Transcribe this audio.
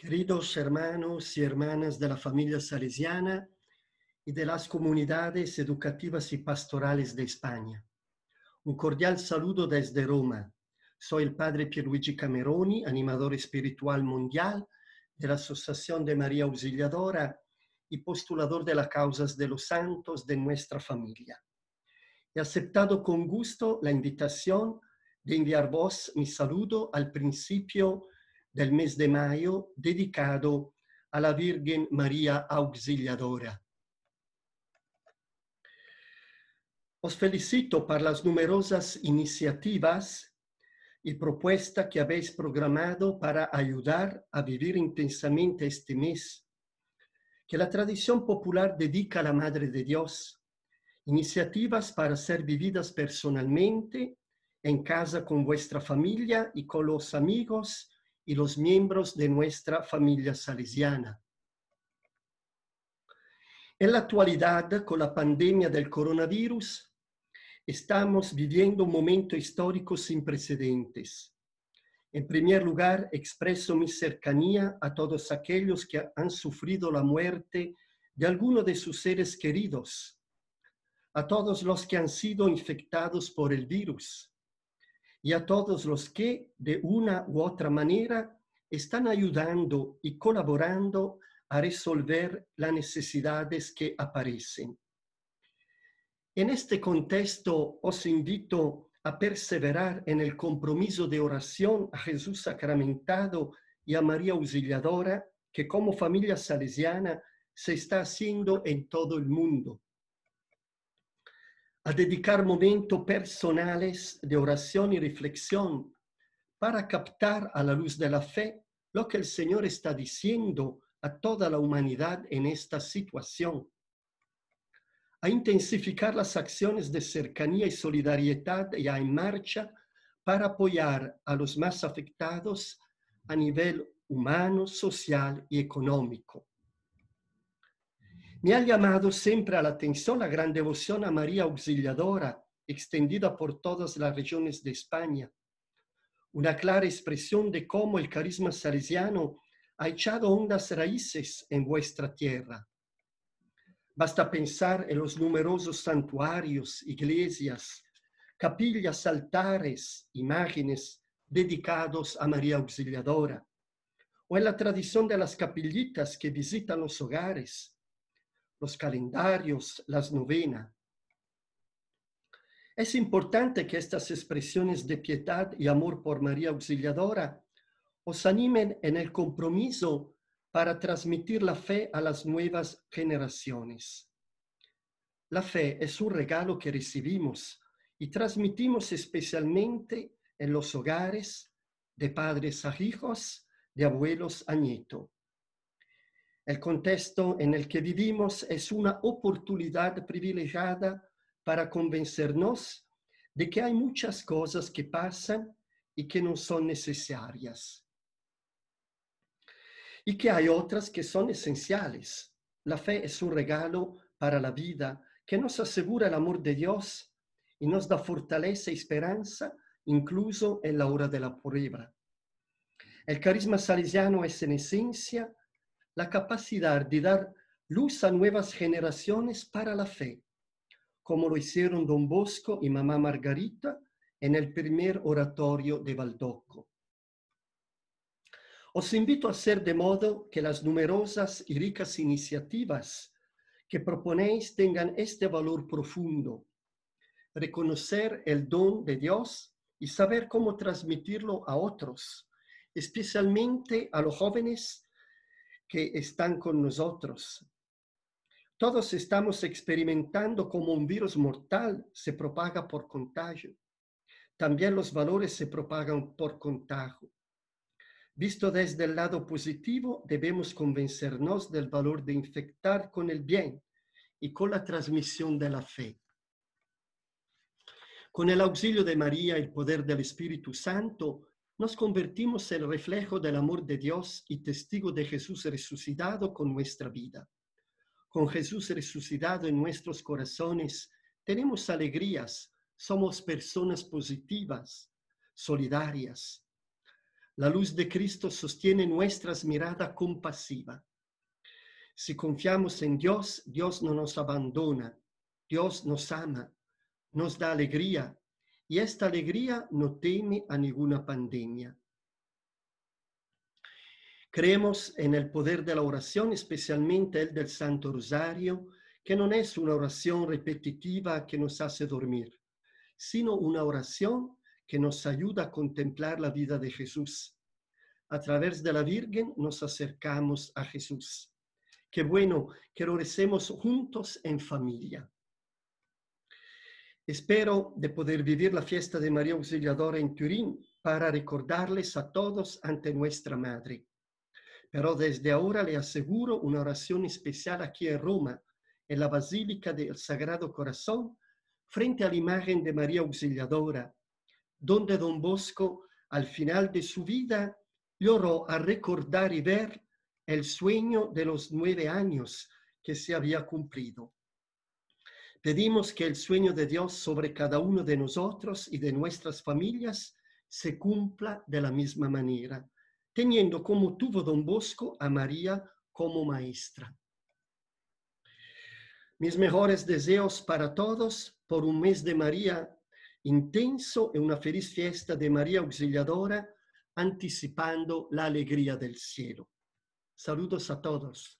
Queridos hermanos y hermanas de la familia salesiana y de las comunidades educativas y pastorales de España, un cordial saludo desde Roma. Soy el padre Pierluigi Cameroni, animador espiritual mundial de la Asociación de María Auxiliadora y postulador de las causas de los santos de nuestra familia. He aceptado con gusto la invitación de enviar vos mi saludo al principio de del mes de mayo dedicado a la Virgen María Auxiliadora. Os felicito por las numerosas iniciativas y propuestas que habéis programado para ayudar a vivir intensamente este mes que la tradición popular dedica a la Madre de Dios, iniciativas para ser vividas personalmente, en casa con vuestra familia y con los amigos y los miembros de nuestra familia salesiana. En la actualidad, con la pandemia del coronavirus, estamos viviendo un momento histórico sin precedentes. En primer lugar, expreso mi cercanía a todos aquellos que han sufrido la muerte de alguno de sus seres queridos, a todos los que han sido infectados por el virus, y a todos los que, de una u otra manera, están ayudando y colaborando a resolver las necesidades que aparecen. En este contexto os invito a perseverar en el compromiso de oración a Jesús sacramentado y a María Auxiliadora, que como familia salesiana se está haciendo en todo el mundo a dedicar momentos personales de oración y reflexión para captar a la luz de la fe lo que el Señor está diciendo a toda la humanidad en esta situación, a intensificar las acciones de cercanía y solidaridad ya en marcha para apoyar a los más afectados a nivel humano, social y económico me ha llamado siempre a la atención la gran devoción a María Auxiliadora, extendida por todas las regiones de España. Una clara expresión de cómo el carisma salesiano ha echado hondas raíces en vuestra tierra. Basta pensar en los numerosos santuarios, iglesias, capillas, altares, imágenes dedicados a María Auxiliadora, o en la tradición de las capillitas que visitan los hogares, los calendarios, las novenas. Es importante que estas expresiones de piedad y amor por María Auxiliadora os animen en el compromiso para transmitir la fe a las nuevas generaciones. La fe es un regalo que recibimos y transmitimos especialmente en los hogares de padres a hijos, de abuelos a nietos. El contexto en el que vivimos es una oportunidad privilegiada para convencernos de que hay muchas cosas que pasan y que no son necesarias. Y que hay otras que son esenciales. La fe es un regalo para la vida que nos asegura el amor de Dios y nos da fortaleza y esperanza incluso en la hora de la prueba. El carisma salesiano es en esencia la capacidad de dar luz a nuevas generaciones para la fe, como lo hicieron don Bosco y mamá Margarita en el primer oratorio de Baldocco. Os invito a hacer de modo que las numerosas y ricas iniciativas que proponéis tengan este valor profundo, reconocer el don de Dios y saber cómo transmitirlo a otros, especialmente a los jóvenes que están con nosotros. Todos estamos experimentando cómo un virus mortal se propaga por contagio. También los valores se propagan por contagio. Visto desde el lado positivo, debemos convencernos del valor de infectar con el bien y con la transmisión de la fe. Con el auxilio de María y el poder del Espíritu Santo, nos convertimos en reflejo del amor de Dios y testigo de Jesús resucitado con nuestra vida. Con Jesús resucitado en nuestros corazones tenemos alegrías, somos personas positivas, solidarias. La luz de Cristo sostiene nuestras mirada compasiva. Si confiamos en Dios, Dios no nos abandona, Dios nos ama, nos da alegría, y esta alegría no teme a ninguna pandemia. Creemos en el poder de la oración, especialmente el del Santo Rosario, que no es una oración repetitiva que nos hace dormir, sino una oración que nos ayuda a contemplar la vida de Jesús. A través de la Virgen nos acercamos a Jesús. Qué bueno que lo juntos en familia. Espero de poder vivir la fiesta de María Auxiliadora en Turín para recordarles a todos ante nuestra Madre. Pero desde ahora le aseguro una oración especial aquí en Roma, en la Basílica del Sagrado Corazón, frente a la imagen de María Auxiliadora, donde don Bosco, al final de su vida, lloró a recordar y ver el sueño de los nueve años que se había cumplido. Pedimos que el sueño de Dios sobre cada uno de nosotros y de nuestras familias se cumpla de la misma manera, teniendo como tuvo don Bosco a María como maestra. Mis mejores deseos para todos por un mes de María intenso y una feliz fiesta de María Auxiliadora, anticipando la alegría del cielo. Saludos a todos.